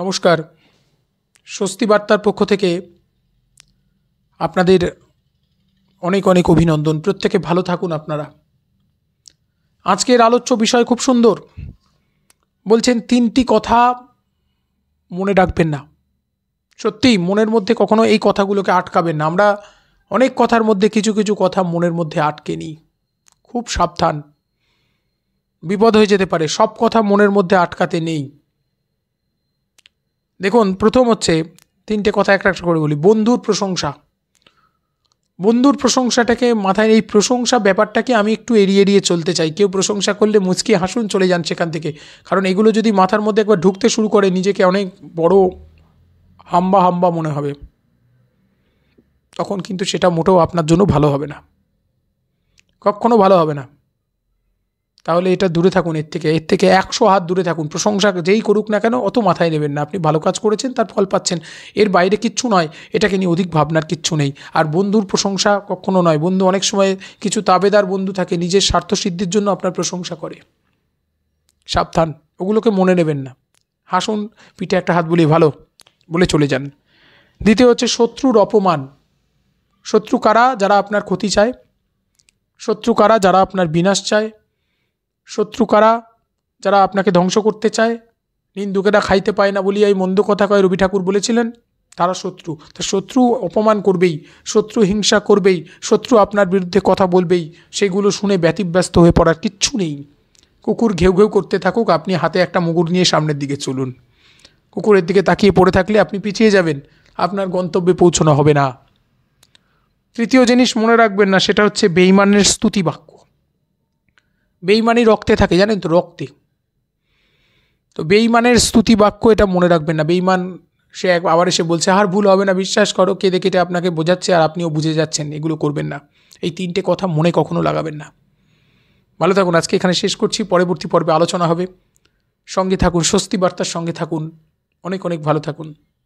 নমস্কার স্বস্তি বার্তার পক্ষ থেকে আপনাদের অনেক অনেক অভিনন্দন প্রত্যেকে ভালো থাকুন আপনারা আজকের আলোচ্য বিষয় খুব সুন্দর বলছেন তিনটি কথা মনে রাখবেন না সত্যিই মনের মধ্যে কখনো এই কথাগুলোকে আটকাবেন না আমরা অনেক কথার মধ্যে কিছু কিছু কথা মনের মধ্যে আটকে নিই খুব সাবধান বিপদ হয়ে যেতে পারে সব কথা মনের মধ্যে আটকাতে নেই দেখুন প্রথম হচ্ছে তিনটে কথা একটা একটা করে বলি বন্ধুর প্রশংসা বন্ধুর প্রশংসাটাকে মাথায় এই প্রশংসা ব্যাপারটাকে আমি একটু এড়িয়ে এড়িয়ে চলতে চাই কেউ প্রশংসা করলে মুচকি হাসুন চলে যান সেখান থেকে কারণ এগুলো যদি মাথার মধ্যে একবার ঢুকতে শুরু করে নিজেকে অনেক বড় হাম্বা হাম্বা মনে হবে তখন কিন্তু সেটা মোটেও আপনার জন্য ভালো হবে না কখনও ভালো হবে না তাহলে এটা দূরে থাকুন এর থেকে এর থেকে একশো হাত দূরে থাকুন প্রশংসা যেই করুক না কেন অত মাথায় নেবেন না আপনি ভালো কাজ করেছেন তার ফল পাচ্ছেন এর বাইরে কিচ্ছু নয় এটাকে নিয়ে অধিক ভাবনার কিচ্ছু নেই আর বন্ধুর প্রশংসা কখনো নয় বন্ধু অনেক সময় কিছু তাবেদার বন্ধু থাকে নিজের স্বার্থ সিদ্ধির জন্য আপনার প্রশংসা করে সাবধান ওগুলোকে মনে নেবেন না হাসুন পিঠে একটা হাত বলি ভালো বলে চলে যান দ্বিতীয় হচ্ছে শত্রুর অপমান শত্রু কারা যারা আপনার ক্ষতি চায় শত্রু কারা যারা আপনার বিনাশ চায় শত্রু কারা যারা আপনাকে ধ্বংস করতে চায় নিন্দুকেরা খাইতে পায় না বলিয়া এই মন্দ কথা কয় রবি ঠাকুর বলেছিলেন তারা শত্রু তা শত্রু অপমান করবেই শত্রু হিংসা করবেই শত্রু আপনার বিরুদ্ধে কথা বলবেই সেগুলো শুনে ব্যতিব্যস্ত হয়ে পড়ার কিচ্ছু নেই কুকুর ঘেউ ঘেউ করতে থাকুক আপনি হাতে একটা মুগুর নিয়ে সামনের দিকে চলুন কুকুরের দিকে তাকিয়ে পড়ে থাকলে আপনি পিছিয়ে যাবেন আপনার গন্তব্যে পৌঁছানো হবে না তৃতীয় জিনিস মনে রাখবেন না সেটা হচ্ছে বেইমানের স্তুতি বাক্য বেইমানি রক্তে থাকে জানেন তো রক্তে তো বেইমানের স্তুতি বাক্য এটা মনে রাখবেন না বেইমান সে এক আবার এসে বলছে আর ভুল হবে না বিশ্বাস করো কেঁদে কেটে আপনাকে বোঝাচ্ছে আর আপনিও বুঝে যাচ্ছেন এগুলো করবেন না এই তিনটে কথা মনে কখনো লাগাবেন না ভালো থাকুন আজকে এখানে শেষ করছি পরবর্তী পর্বে আলোচনা হবে সঙ্গে থাকুন স্বস্তি বার্তার সঙ্গে থাকুন অনেক অনেক ভালো থাকুন